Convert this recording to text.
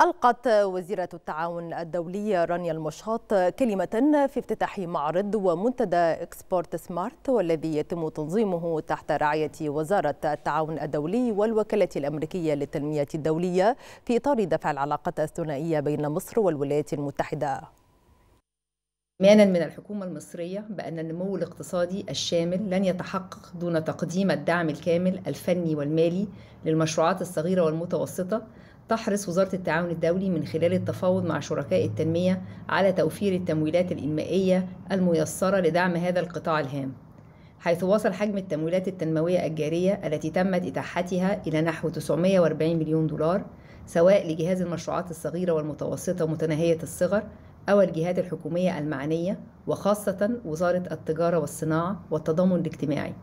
ألقت وزيرة التعاون الدولي رانيا المشاط كلمة في افتتاح معرض ومنتدى إكسبورت سمارت والذي يتم تنظيمه تحت رعاية وزارة التعاون الدولي والوكالة الأمريكية للتنمية الدولية في إطار دفع العلاقات الثنائية بين مصر والولايات المتحدة إيمانا من الحكومة المصرية بأن النمو الاقتصادي الشامل لن يتحقق دون تقديم الدعم الكامل الفني والمالي للمشروعات الصغيرة والمتوسطة تحرص وزارة التعاون الدولي من خلال التفاوض مع شركاء التنمية على توفير التمويلات الإنمائية الميسرة لدعم هذا القطاع الهام حيث وصل حجم التمويلات التنموية الجارية التي تمت إتاحتها إلى نحو 940 مليون دولار سواء لجهاز المشروعات الصغيرة والمتوسطة متناهية الصغر أو الجهات الحكومية المعنية وخاصة وزارة التجارة والصناعة والتضامن الاجتماعي